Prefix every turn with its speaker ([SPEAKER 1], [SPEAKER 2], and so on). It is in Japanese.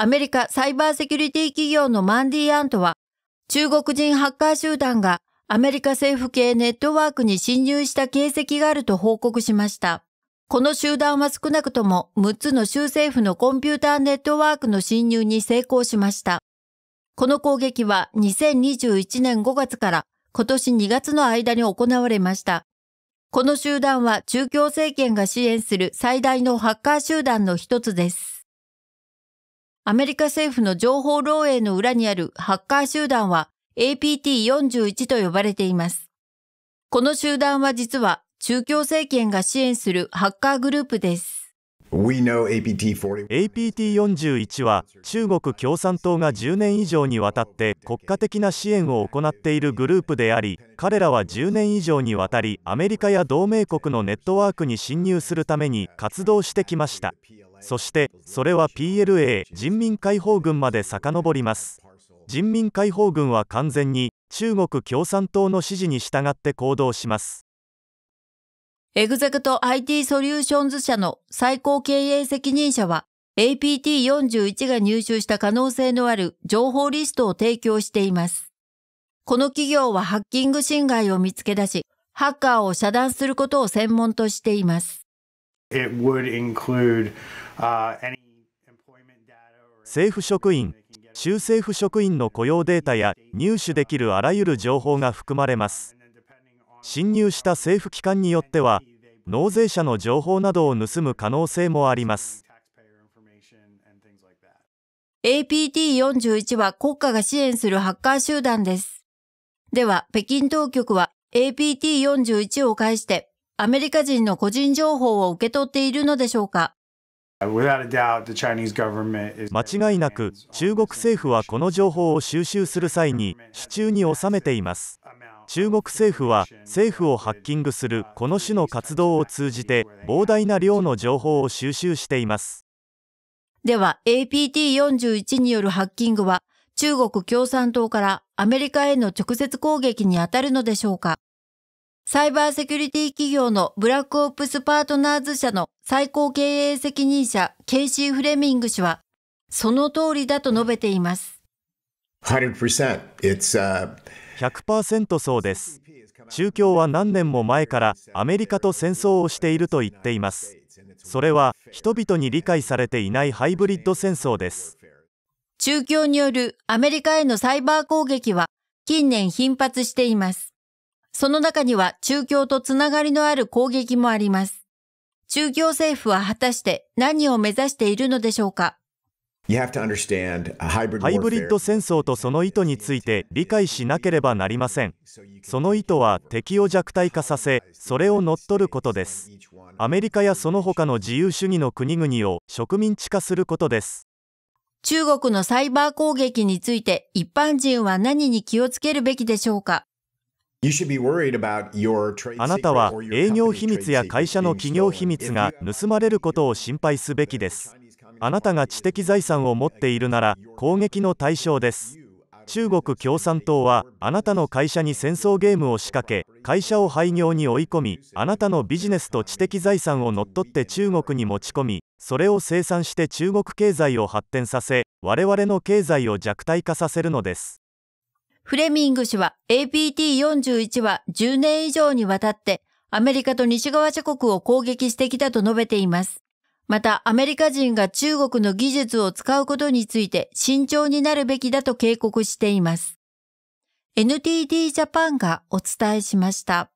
[SPEAKER 1] アメリカサイバーセキュリティ企業のマンディ・アントは、中国人ハッカー集団がアメリカ政府系ネットワークに侵入した形跡があると報告しました。この集団は少なくとも6つの州政府のコンピューターネットワークの侵入に成功しました。この攻撃は2021年5月から今年2月の間に行われました。この集団は中共政権が支援する最大のハッカー集団の一つです。アメリカ政府の情報漏洩の裏にあるハッカー集団は APT41 と呼ばれています。この集団は実は中共政権が支援するハッカーグループです。
[SPEAKER 2] APT41 は中国共産党が10年以上にわたって国家的な支援を行っているグループであり彼らは10年以上にわたりアメリカや同盟国のネットワークに侵入するために活動してきましたそしてそれは PLA 人民解放軍まで遡ります人民解放軍は完全に中国共産党の指示に従って行動します
[SPEAKER 1] エグゼクト IT ソリューションズ社の最高経営責任者は APT41 が入手した可能性のある情報リストを提供しています。この企業はハッキング侵害を見つけ出し、ハッカーを遮断することを専門としています。
[SPEAKER 2] 政府職員、州政府職員の雇用データや入手できるあらゆる情報が含まれます。侵入した政府機関によっては、納税者の情報などを盗む可能性もあります。
[SPEAKER 1] APT41 は国家が支援するハッカー集団です。では、北京当局は APT41 を介してアメリカ人の個人情報を受け取っているのでしょうか
[SPEAKER 2] 間違いなく中国政府はこの情報を収集する際に手中に収めています中国政府は政府をハッキングするこの種の活動を通じて膨大な量の情報を収集しています
[SPEAKER 1] では APT41 によるハッキングは中国共産党からアメリカへの直接攻撃にあたるのでしょうかサイバーセキュリティ企業のブラックオプスパートナーズ社の最高経営責任者ケイシー・フレミング氏は、その通りだと述べています。
[SPEAKER 2] 100%そうです。中共は何年も前からアメリカと戦争をしていると言っています。それは人々に理解されていないハイブリッド戦争で
[SPEAKER 1] す。中共によるアメリカへのサイバー攻撃は近年頻発しています。その中には中共とつながりのある攻撃もあります。中共政府は果たして何を目指しているのでしょうか
[SPEAKER 2] ハイブリッド戦争とその意図について理解しなければなりません。その意図は敵を弱体化させ、それを乗っ取ることです。アメリカやその他の自由主義の国々を植民地化することです。
[SPEAKER 1] 中国のサイバー攻撃について一般人は何に気をつけるべきでしょうか
[SPEAKER 2] あなたは営業秘密や会社の企業秘密が盗まれることを心配すべきです。あなたが知的財産を持っているなら攻撃の対象です。中国共産党はあなたの会社に戦争ゲームを仕掛け会社を廃業に追い込みあなたのビジネスと知的財産を乗っ取って中国に持ち込みそれを生産して中国経済を発展させ我々の経済を弱体化させるのです。
[SPEAKER 1] フレミング氏は APT41 は10年以上にわたってアメリカと西側諸国を攻撃してきたと述べています。また、アメリカ人が中国の技術を使うことについて慎重になるべきだと警告しています。NTT ジャパンがお伝えしました。